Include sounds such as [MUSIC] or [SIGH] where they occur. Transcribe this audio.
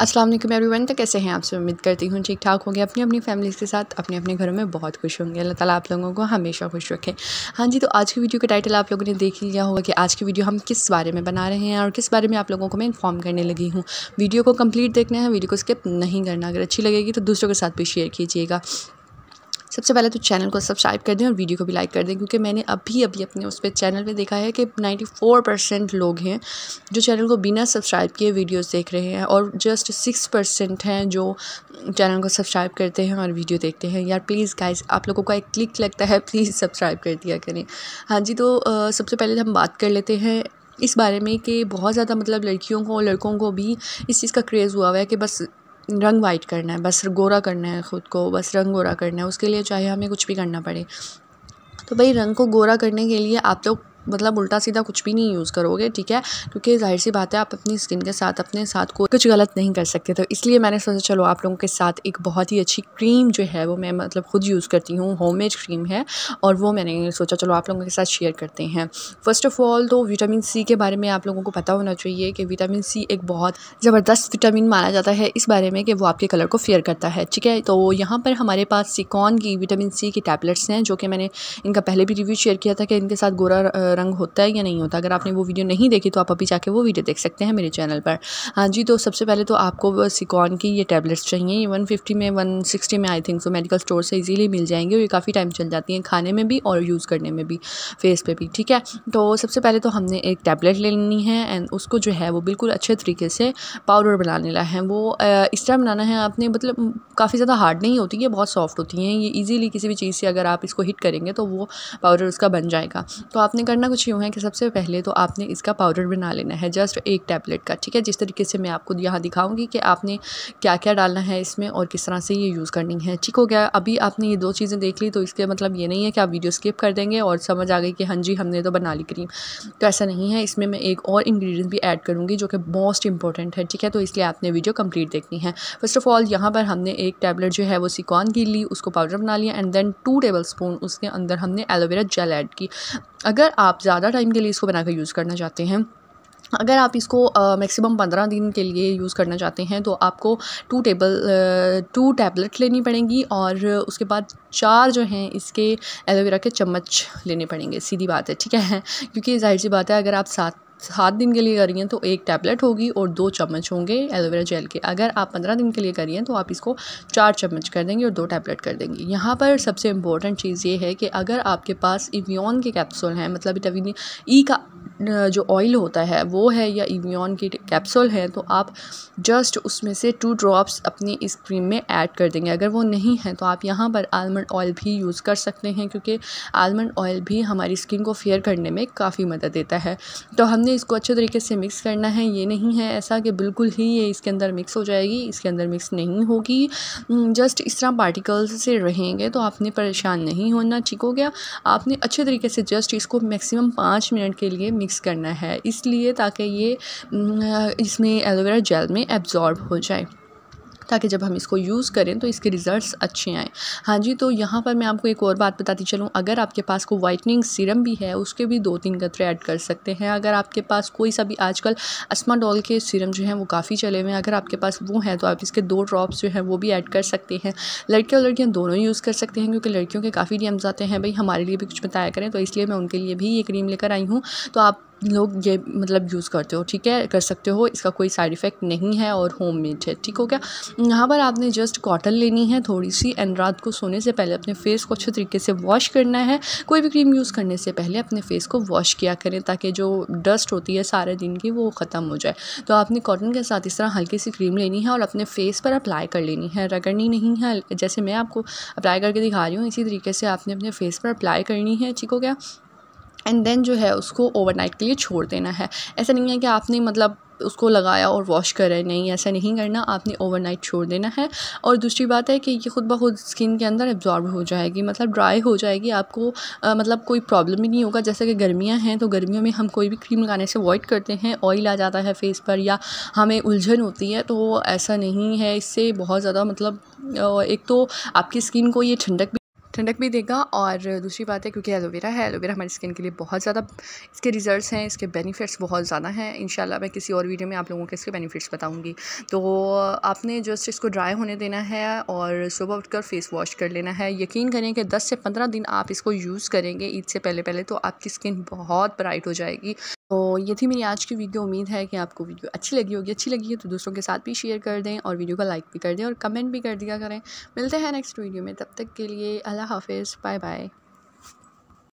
अस्सलाम वालेकुम एवरीवन तो कैसे हैं आपसे उम्मीद करती हूँ ठीक ठाक होंगे अपनी अपनी फैमिलीज़ के साथ अपने अपने घरों में बहुत खुश होंगे अल्लाह ताला आप लोगों को हमेशा खुश रखे हाँ जी तो आज की वीडियो का टाइटल आप लोगों ने देख लिया होगा कि आज की वीडियो हम किस बारे में बना रहे हैं और किस बारे में आप लोगों को मैं इन्फॉर्म करने लगी हूँ वीडियो को कम्प्लीट देखना है वीडियो को स्किप नहीं करना अगर अच्छी लगेगी तो दूसरों के साथ भी शेयर कीजिएगा सबसे पहले तो चैनल को सब्सक्राइब कर दें और वीडियो को भी लाइक कर दें क्योंकि मैंने अभी अभी अपने उस पर चैनल पर देखा है कि नाइन्टी फोर परसेंट लोग हैं जो चैनल को बिना सब्सक्राइब किए वीडियोज़ देख रहे हैं और जस्ट सिक्स परसेंट हैं जो चैनल को सब्सक्राइब करते हैं और वीडियो देखते हैं यार प्लीज़ गाइज आप लोगों का एक क्लिक लगता है प्लीज़ सब्सक्राइब कर दिया करें हाँ जी तो आ, सबसे पहले हम बात कर लेते हैं इस बारे में कि बहुत ज़्यादा मतलब लड़कियों को लड़कों को भी इस चीज़ का क्रेज़ हुआ हुआ है कि बस रंग वाइट करना है बस गोरा करना है ख़ुद को बस रंग गोरा करना है उसके लिए चाहे हमें कुछ भी करना पड़े तो भाई रंग को गोरा करने के लिए आप लोग तो मतलब उल्टा सीधा कुछ भी नहीं यूज़ करोगे ठीक है क्योंकि जाहिर सी बात है आप अपनी स्किन के साथ अपने साथ को कुछ गलत नहीं कर सकते तो इसलिए मैंने सोचा चलो आप लोगों के साथ एक बहुत ही अच्छी क्रीम जो है वो मैं मतलब खुद यूज़ करती हूँ होम क्रीम है और वो मैंने सोचा चलो आप लोगों के साथ शेयर करते हैं फर्स्ट ऑफ़ ऑल तो विटामिन सी के बारे में आप लोगों को पता होना चाहिए कि विटामिन सी एक बहुत ज़बरदस्त विटामिन माना जाता है इस बारे में कि वो आपके कलर को फेयर करता है ठीक है तो यहाँ पर हमारे पास सिकॉन की विटामिन सी की टैबलेट्स हैं जो कि मैंने इनका पहले भी रिव्यू शेयर किया था कि इनके साथ गोरा रंग होता है या नहीं होता अगर आपने वो वीडियो नहीं देखी तो आप अभी जाके वो वीडियो देख सकते हैं मेरे चैनल पर हाँ जी तो सबसे पहले तो आपको सिकॉन की ये टैबलेट्स चाहिए ये वन फिफ्टी में वन सिक्सटी में I think so medical store से ईजिली मिल जाएंगे और ये काफ़ी टाइम चल जाती हैं खाने में भी और यूज़ करने में भी फेस पर भी ठीक है तो सबसे पहले तो हमने एक टैबलेट लेनी है एंड उसको जो है वो बिल्कुल अच्छे तरीके से पाउडर बना लेना है वो इस तरह बनाना है आपने मतलब काफ़ी ज़्यादा हार्ड नहीं होती है बहुत सॉफ्ट होती हैं ये ईजीली किसी भी चीज़ से अगर आप इसको हिट करेंगे तो वो पाउडर उसका बन जाएगा तो आपने करना करना कुछ यूँ है कि सबसे पहले तो आपने इसका पाउडर बना लेना है जस्ट एक टैबलेट का ठीक है जिस तरीके से मैं आपको यहाँ दिखाऊँगी कि आपने क्या क्या डालना है इसमें और किस तरह से ये यूज़ करनी है ठीक हो गया अभी आपने ये दो चीज़ें देख ली तो इसके मतलब ये नहीं है कि आप वीडियो स्किप कर देंगे और समझ आ गई कि हाँ जी हमने तो बना ली क्रीम तो ऐसा नहीं है इसमें मैं एक और इंग्रेडिएंट भी ऐड करूँगी जो कि मोस्ट इंपॉर्टेंट है ठीक है तो इसलिए आपने वीडियो कंप्लीट देखनी है फर्स्ट ऑफ ऑल यहाँ पर हमने एक टैबलेट जो है वो सिकॉन की ली उसको पाउडर बना लिया and then two tablespoon उसके अंदर हमने एलोवेरा जेल ऐड की अगर आप ज़्यादा टाइम के लिए इसको बनाकर यूज़ करना चाहते हैं अगर आप इसको मैक्सिमम पंद्रह दिन के लिए यूज़ करना चाहते हैं तो आपको टू टेबल टू टैबलेट लेनी पड़ेंगी और उसके बाद चार जो हैं इसके एलोवेरा के चम्मच लेने पड़ेंगे सीधी बात है ठीक है [LAUGHS] क्योंकि जाहिर सी बात है अगर आप सात सात दिन के लिए कर रही हैं तो एक टैबलेट होगी और दो चम्मच होंगे एलोवेरा जेल के अगर आप पंद्रह दिन के लिए कर रही हैं तो आप इसको चार चम्मच कर देंगे और दो टैबलेट कर देंगे यहाँ पर सबसे इंपॉर्टेंट चीज़ ये है कि अगर आपके पास इवियन के कैप्सूल हैं मतलब विटामिन ई e का जो ऑयल होता है वो है या इवियन की कैप्सूल है तो आप जस्ट उसमें से टू ड्रॉप्स अपनी इस क्रीम में ऐड कर देंगे अगर वो नहीं है तो आप यहाँ पर आलमंड ऑयल भी यूज़ कर सकते हैं क्योंकि आलमंड ऑयल भी हमारी स्किन को फेयर करने में काफ़ी मदद देता है तो हमने इसको अच्छे तरीके से मिक्स करना है ये नहीं है ऐसा कि बिल्कुल ही ये इसके अंदर मिक्स हो जाएगी इसके अंदर मिक्स नहीं होगी जस्ट इस तरह पार्टिकल्स से रहेंगे तो आपने परेशान नहीं होना ठीक हो गया आपने अच्छे तरीके से जस्ट इसको मैक्सिमम पाँच मिनट के लिए मिक्स करना है इसलिए ताकि ये इसमें एलोवेरा जेल में एब्ज़ॉर्ब हो जाए ताकि जब हम इसको यूज़ करें तो इसके रिज़ल्ट अच्छे आएँ हाँ जी तो यहाँ पर मैं आपको एक और बात बताती चलूँ अगर आपके पास कोई वाइटनिंग सीरम भी है उसके भी दो तीन कतरे ऐड कर सकते हैं अगर आपके पास कोई सा भी आजकल अस्मा डॉल के सीरम जो हैं वो काफ़ी चले हुए हैं अगर आपके पास वो हैं तो आप इसके दो ड्रॉप्स जो हैं वो भी ऐड कर सकते हैं लड़के और लड़कियाँ दोनों यूज़ कर सकते हैं क्योंकि लड़कियों के काफ़ी डी आते हैं भाई हमारे लिए भी कुछ बताया करें तो इसलिए मैं उनके लिए भी ये क्रीम लेकर आई हूँ तो आप लोग ये मतलब यूज़ करते हो ठीक है कर सकते हो इसका कोई साइड इफ़ेक्ट नहीं है और होम मेड है ठीक हो गया यहाँ पर आपने जस्ट कॉटन लेनी है थोड़ी सी एंड रात को सोने से पहले अपने फेस को अच्छे तरीके से वॉश करना है कोई भी क्रीम यूज़ करने से पहले अपने फेस को वॉश किया करें ताकि जो डस्ट होती है सारे दिन की वो ख़त्म हो जाए तो आपने कॉटन के साथ इस तरह हल्की सी क्रीम लेनी है और अपने फेस पर अप्लाई कर लेनी है रगड़नी नहीं है जैसे मैं आपको अप्लाई करके दिखा रही हूँ इसी तरीके से आपने अपने फेस पर अप्लाई करनी है ठीक हो गया एंड देन जो है उसको ओवरनाइट के लिए छोड़ देना है ऐसा नहीं है कि आपने मतलब उसको लगाया और वॉश करें नहीं ऐसा नहीं करना आपने ओवरनाइट छोड़ देना है और दूसरी बात है कि ये खुद ब खुद स्किन के अंदर एब्जॉर्ब हो जाएगी मतलब ड्राई हो जाएगी आपको आ, मतलब कोई प्रॉब्लम ही नहीं होगा जैसे कि गर्मियाँ हैं तो गर्मियों में हम कोई भी क्रीम लगाने से अवॉइड करते हैं ऑयल आ जाता है फेस पर या हमें उलझन होती है तो ऐसा नहीं है इससे बहुत ज़्यादा मतलब एक तो आपकी स्किन को ये ठंडक ठंडक भी देगा और दूसरी बात है क्योंकि एलोवेरा है एलोवेरा हमारी स्किन के लिए बहुत ज़्यादा इसके रिजल्ट्स हैं इसके बेनिफिट्स बहुत ज़्यादा हैं इन मैं किसी और वीडियो में आप लोगों के इसके बेनिफिट्स बताऊँगी तो आपने जस्ट इसको ड्राई होने देना है और सुबह उठकर फेस वॉश कर लेना है यकीन करें कि दस से पंद्रह दिन आप इसको यूज़ करेंगे ईद से पहले पहले तो आपकी स्किन बहुत ब्राइट हो जाएगी तो ये थी मेरी आज की वीडियो उम्मीद है कि आपको वीडियो अच्छी लगी होगी अच्छी लगी है तो दूसरों के साथ भी शेयर कर दें और वीडियो को लाइक भी कर दें और कमेंट भी कर दिया करें मिलते हैं नेक्स्ट वीडियो में तब तक के लिए अल्लाह हाफिज़ बाय बाय